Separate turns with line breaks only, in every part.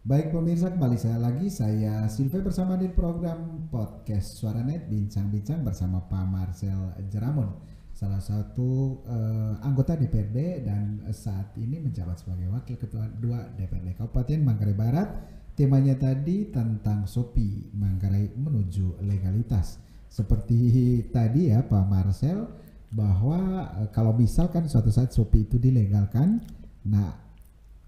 Baik pemirsa kembali saya lagi saya Silve bersama di program podcast suara net bincang-bincang bersama Pak Marcel Jeramon salah satu uh, anggota DPRD dan saat ini menjabat sebagai wakil ketua dua DPRD Kabupaten Manggarai Barat temanya tadi tentang Sopi Manggarai menuju legalitas seperti tadi ya Pak Marcel bahwa uh, kalau misalkan suatu saat Sopi itu dilegalkan nah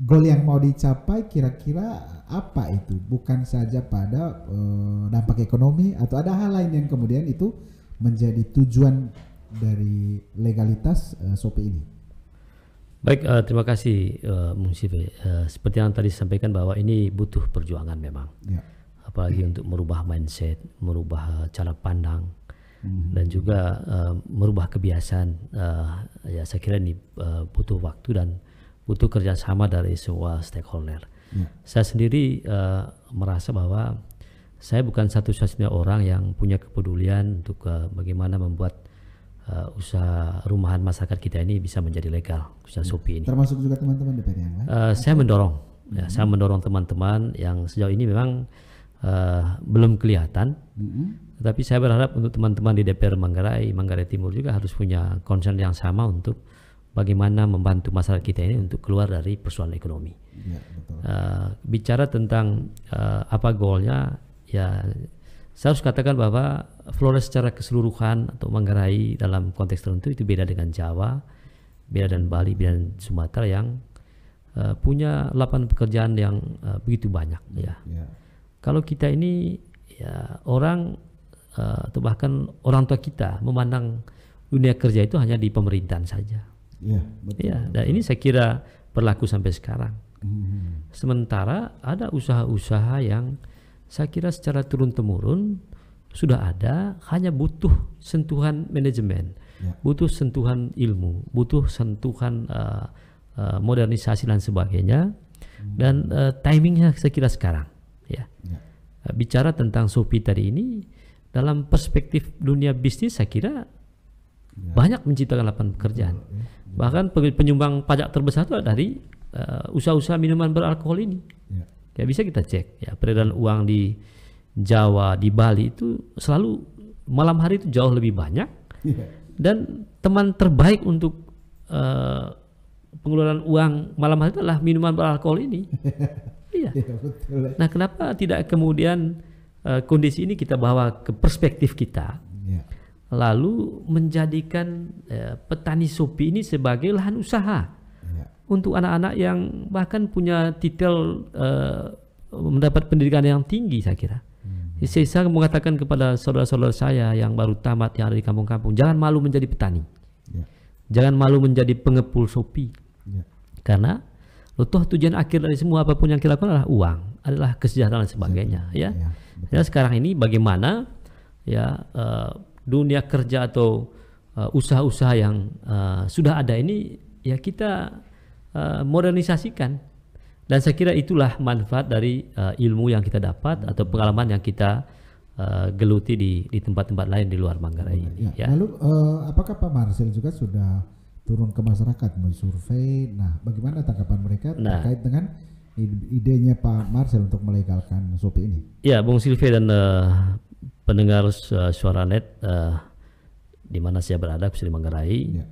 goal yang mau dicapai kira-kira apa itu bukan saja pada uh, dampak ekonomi atau ada hal lain yang kemudian itu menjadi tujuan dari legalitas uh, eh, SOP ini.
Baik, uh, terima kasih uh, Uh, seperti yang tadi disampaikan bahwa ini butuh perjuangan memang. Ya. Apalagi hmm. untuk merubah mindset, merubah cara pandang, hmm. dan juga uh, merubah kebiasaan. Uh, ya, saya kira ini uh, butuh waktu dan butuh kerjasama dari semua stakeholder. Hmm. Saya sendiri uh, merasa bahwa saya bukan satu-satunya orang yang punya kepedulian untuk uh, bagaimana membuat uh, usaha rumahan masyarakat kita ini bisa menjadi legal usaha hmm. sopi ini. Termasuk juga
teman-teman DPR yang lain.
Uh, saya mendorong, ya, hmm. ya, saya mendorong teman-teman yang sejauh ini memang uh, belum kelihatan. Hmm. Tetapi saya berharap untuk teman-teman di DPR Manggarai, Manggarai Timur juga harus punya concern yang sama untuk bagaimana membantu masyarakat kita ini untuk keluar dari persoalan ekonomi. Ya, betul. Uh, bicara tentang uh, apa goalnya, ya saya harus katakan bahwa Flores secara keseluruhan atau Manggarai dalam konteks tertentu itu beda dengan Jawa, beda dengan Bali, beda dengan Sumatera yang uh, punya lapangan pekerjaan yang uh, begitu banyak. Ya. ya. Kalau kita ini ya orang uh, atau bahkan orang tua kita memandang dunia kerja itu hanya di pemerintahan saja Iya, Ya, dan ini saya kira berlaku sampai sekarang. Hmm. Sementara ada usaha-usaha yang saya kira secara turun-temurun sudah ada, hanya butuh sentuhan manajemen, ya. butuh sentuhan ilmu, butuh sentuhan uh, uh, modernisasi dan sebagainya. Hmm. Dan uh, timingnya saya kira sekarang. Ya. ya. bicara tentang Sopi tadi ini, dalam perspektif dunia bisnis saya kira ya. banyak menciptakan lapangan pekerjaan. ya Bahkan penyumbang pajak terbesar itu dari eh, usaha-usaha minuman beralkohol ini. Ya. ya bisa kita cek ya peredaran uang di Jawa, di Bali itu selalu malam hari itu jauh lebih banyak. Ya. Dan teman terbaik untuk uh, pengeluaran uang malam hari adalah minuman beralkohol ini.
iya. Ya,
Nah, kenapa tidak kemudian uh, kondisi ini kita bawa ke perspektif kita lalu menjadikan eh, petani sopi ini sebagai lahan usaha ya. untuk anak-anak yang bahkan punya titel eh, mendapat pendidikan yang tinggi saya kira. Hmm. Saya mengatakan kepada saudara-saudara saya yang baru tamat yang ada di kampung-kampung, jangan malu menjadi petani, ya. jangan malu menjadi pengepul sopi, ya. karena toh tujuan akhir dari semua apapun yang kita lakukan adalah uang, adalah kesejahteraan dan sebagainya, iya. ya. Ya. ya. sekarang ini bagaimana ya uh, dunia kerja atau uh, usaha-usaha yang uh, sudah ada ini ya kita uh, modernisasikan dan saya kira itulah manfaat dari uh, ilmu yang kita dapat atau pengalaman yang kita uh, geluti di di tempat-tempat lain di luar Manggarai ya. ini. Ya.
Lalu uh, apakah Pak Marcel juga sudah turun ke masyarakat mensurvei? Nah, bagaimana tanggapan mereka nah. terkait dengan idenya Pak Marcel untuk melegalkan sopi ini?
Ya, Bung Silvi dan uh, pendengar uh, suara net uh, di mana saya berada di Manggarai. Ya.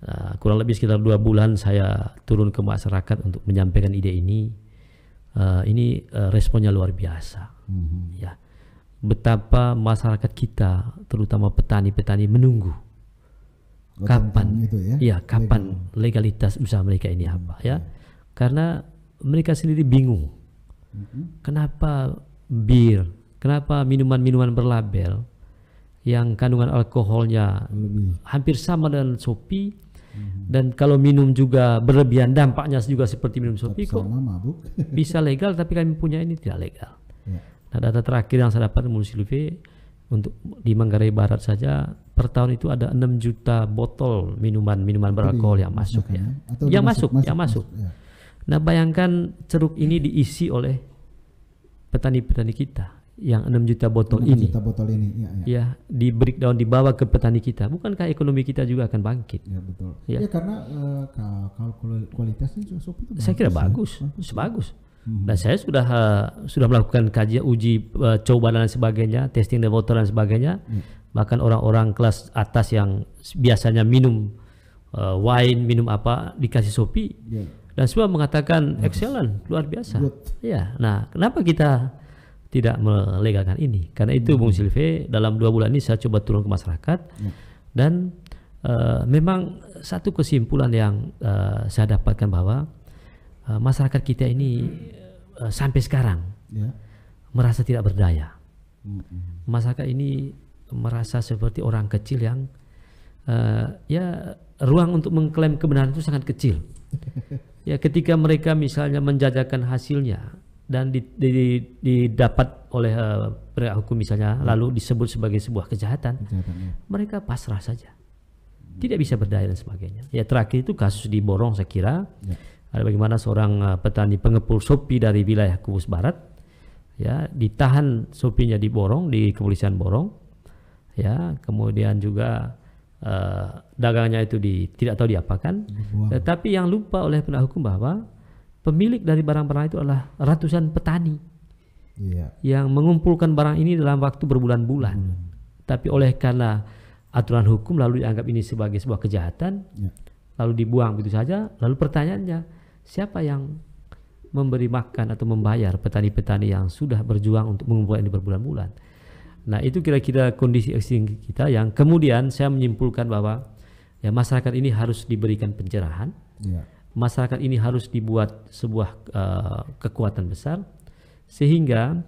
Uh, kurang lebih sekitar dua bulan saya turun ke masyarakat untuk menyampaikan ide ini. Uh, ini uh, responnya luar biasa. Mm -hmm. Ya, betapa masyarakat kita, terutama petani-petani menunggu oh,
kapan, itu ya? ya kapan
Legal. legalitas usaha mereka ini apa mm -hmm. ya? Karena mereka sendiri bingung. Mm -hmm. Kenapa bir Kenapa minuman-minuman berlabel yang kandungan alkoholnya hampir sama dengan sopi hmm. dan kalau minum juga berlebihan dampaknya juga seperti minum sopi kok mabuk. bisa legal tapi kami punya ini tidak legal. Ya. Nah data terakhir yang saya dapat menurut Silvi untuk di Manggarai Barat saja per tahun itu ada 6 juta botol minuman-minuman beralkohol yang masuk ya. ya? Yang masuk, masuk, yang masuk. masuk ya. Nah, bayangkan ceruk ini diisi oleh petani-petani kita
yang 6 juta botol 6 ini. juta botol ini. Ya, ya.
ya, di breakdown dibawa ke petani kita. Bukankah ekonomi kita juga akan bangkit? Ya, betul. Ya, ya
karena uh, kalau
kualitasnya sopi itu bagus. Saya kira bagus,
ya. Sebagus. Hmm.
Dan saya sudah uh, sudah melakukan kajian uji uh, coba dan sebagainya, testing dan botol dan sebagainya. Ya. Bahkan orang-orang kelas atas yang biasanya minum uh, wine, minum apa dikasih sopi. Ya. Dan semua mengatakan excellent, luar biasa. Good. Ya. Nah, kenapa kita tidak melegalkan ini. Karena itu hmm. Bung Silve dalam dua bulan ini saya coba turun ke masyarakat hmm. dan uh, memang satu kesimpulan yang uh, saya dapatkan bahwa uh, masyarakat kita ini uh, sampai sekarang yeah. merasa tidak berdaya. Hmm. Masyarakat ini merasa seperti orang kecil yang uh, ya ruang untuk mengklaim kebenaran itu sangat kecil. ya ketika mereka misalnya menjajakan hasilnya dan didapat oleh eh, penegak hukum misalnya hmm. lalu disebut sebagai sebuah kejahatan, ya. mereka pasrah saja tidak bisa berdaya dan sebagainya ya terakhir itu kasus di Borong saya kira ya. ada bagaimana seorang eh, petani pengepul sopi dari wilayah Kubus Barat ya ditahan sopinya di Borong di kepolisian Borong ya kemudian juga uh, dagangannya itu di, tidak tahu diapakan tetapi yang lupa oleh penegak hukum bahwa pemilik dari barang-barang itu adalah ratusan petani yeah. yang mengumpulkan barang ini dalam waktu berbulan-bulan. Hmm. Tapi oleh karena aturan hukum lalu dianggap ini sebagai sebuah kejahatan, yeah. lalu dibuang begitu saja. Lalu pertanyaannya, siapa yang memberi makan atau membayar petani-petani yang sudah berjuang untuk mengumpulkan ini berbulan-bulan? Nah itu kira-kira kondisi ekstrim kita yang kemudian saya menyimpulkan bahwa ya masyarakat ini harus diberikan pencerahan. Yeah masyarakat ini harus dibuat sebuah uh, kekuatan besar sehingga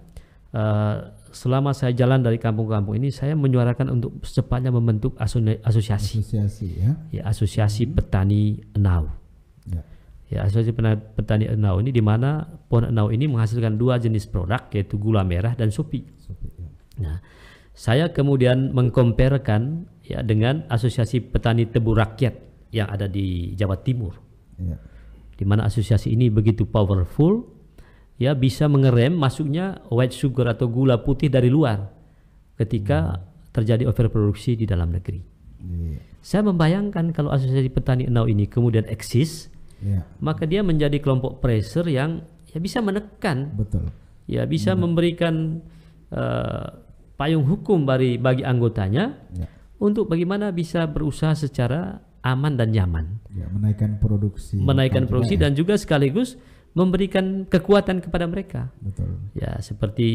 uh, selama saya jalan dari kampung kampung ini saya menyuarakan untuk secepatnya membentuk asosiasi asosiasi ya, ya asosiasi hmm. petani enau ya. ya asosiasi petani enau ini di mana pohon enau ini menghasilkan dua jenis produk yaitu gula merah dan sopi, ya. nah saya kemudian mengkomparkan ya dengan asosiasi petani tebu rakyat yang ada di Jawa Timur Ya. Di mana asosiasi ini begitu powerful, ya bisa mengerem masuknya white sugar atau gula putih dari luar ketika ya. terjadi overproduksi di dalam negeri. Ya. Saya membayangkan kalau asosiasi petani enau ini kemudian eksis, ya. maka dia menjadi kelompok pressure yang ya bisa menekan, betul, ya bisa ya. memberikan uh, payung hukum bagi bagi anggotanya ya. untuk bagaimana bisa berusaha secara aman dan nyaman.
Ya, menaikkan produksi. Menaikkan produksi
dan ya. juga sekaligus memberikan kekuatan kepada mereka. Betul. Ya seperti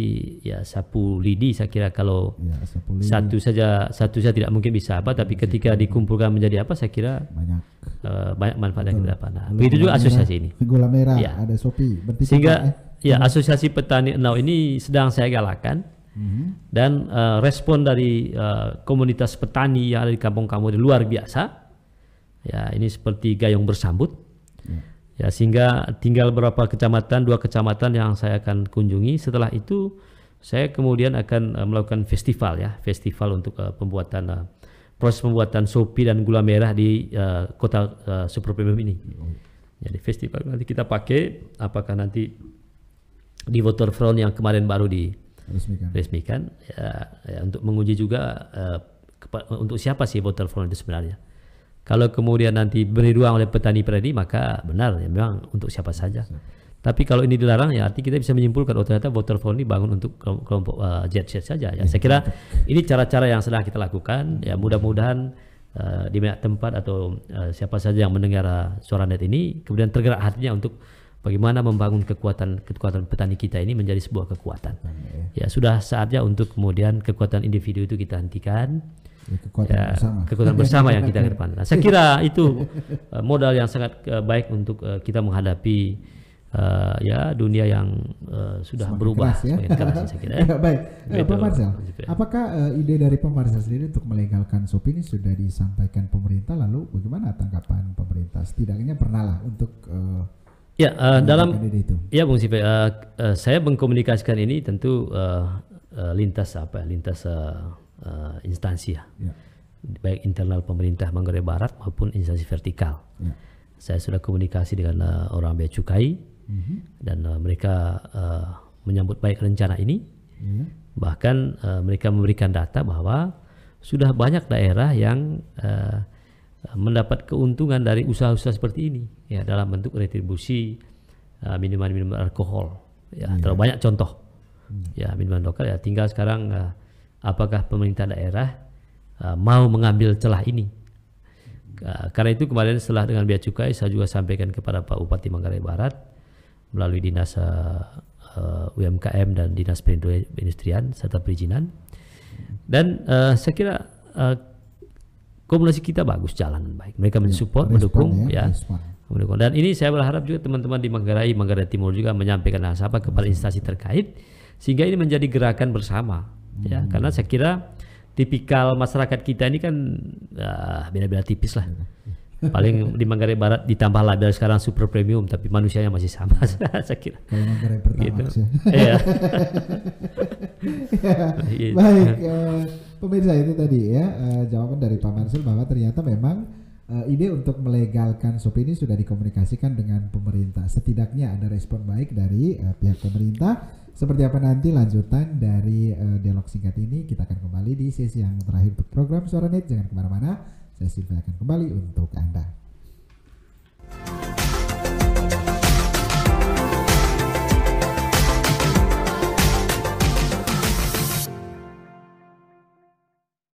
ya sapu lidi saya kira kalau ya, sapu lidi. satu saja satu saja tidak mungkin bisa apa tapi ketika dikumpulkan menjadi apa saya kira banyak uh, banyak manfaat yang kita dapat. Nah, begitu juga asosiasi ini. Gula
merah ya. ada sopi. Berarti Sehingga eh, ya hmm.
asosiasi petani now ini sedang saya galakan. Hmm. Dan uh, respon dari uh, komunitas petani yang ada di kampung kamu luar biasa Ya, ini seperti gayung bersambut. Ya. sehingga tinggal beberapa kecamatan, dua kecamatan yang saya akan kunjungi. Setelah itu saya kemudian akan uh, melakukan festival ya, festival untuk uh, pembuatan uh, proses pembuatan sopi dan gula merah di uh, kota uh, super premium ini. Jadi festival nanti kita pakai apakah nanti di waterfront yang kemarin baru di resmikan, ya, ya untuk menguji juga uh, untuk siapa sih waterfront itu sebenarnya kalau kemudian nanti beri ruang oleh petani-petani maka benar ya memang untuk siapa saja. Tapi kalau ini dilarang ya arti kita bisa menyimpulkan oh ternyata waterfall ini bangun untuk kelompok uh, jet saja ya. Saya kira ini cara-cara yang sedang kita lakukan ya mudah-mudahan uh, di banyak tempat atau uh, siapa saja yang mendengar suara net ini kemudian tergerak hatinya untuk bagaimana membangun kekuatan kekuatan petani kita ini menjadi sebuah kekuatan. Ya. ya sudah saatnya untuk kemudian kekuatan individu itu kita hentikan
kekuatan ya, bersama kekuatan bersama yang kita ke depan. Nah, saya kira itu
eh, modal yang sangat eh, baik untuk eh, kita menghadapi uh, ya dunia yang uh, sudah semakin berubah keras, ya. keras ya, saya kira. Ya, ya baik. Ya, Pak Marcel,
apakah uh, ide dari Pak Marcel sendiri untuk melegalkan SOP ini sudah disampaikan pemerintah lalu bagaimana tanggapan pemerintah? Setidaknya pernah lah untuk uh, Ya, uh, dalam
itu. ya Bung Sipe, uh, uh, saya mengkomunikasikan ini tentu uh, Eh, lintas apa lintas uh, uh, instansi ya. Yeah. Baik internal pemerintah Manggarai Barat maupun instansi vertikal. Yeah. Saya sudah komunikasi dengan uh, orang Bea Cukai mm-hmm. dan uh, mereka uh, menyambut baik rencana ini. Ya. Bahkan uh, mereka memberikan data bahwa sudah banyak daerah yang uh, mendapat keuntungan dari usaha-usaha seperti ini ya dalam bentuk retribusi minuman minuman-minuman alkohol ya mm terlalu banyak contoh ya Minuman lokal ya tinggal sekarang uh, apakah pemerintah daerah uh, mau mengambil celah ini uh, karena itu kemarin setelah dengan bea cukai saya juga sampaikan kepada Pak Bupati Manggarai Barat melalui dinas uh, UMKM dan dinas perindustrian serta perizinan dan uh, saya kira uh, komunikasi kita bagus jalan baik mereka mensupport ya, mendukung ya, ya dan ini saya berharap juga teman-teman di Manggarai Manggarai Timur juga menyampaikan hal sama kepada instansi terkait sehingga ini menjadi gerakan bersama ya. hmm. ya karena saya kira tipikal masyarakat kita ini kan ah, beda-beda uh, tipis lah paling di Manggarai Barat ditambah label sekarang super premium tapi manusianya masih sama saya kira kalau Manggarai pertama gitu. Iya. ya. gitu. baik
uh, pemirsa itu tadi ya uh, jawaban dari Pak Mansil bahwa ternyata memang uh, ide untuk melegalkan SOP ini sudah dikomunikasikan dengan pemerintah setidaknya ada respon baik dari uh, pihak pemerintah seperti apa nanti lanjutan dari uh, dialog singkat ini kita akan kembali di sesi yang terakhir untuk program Suara Net. Jangan kemana-mana, saya Silvia akan kembali untuk Anda.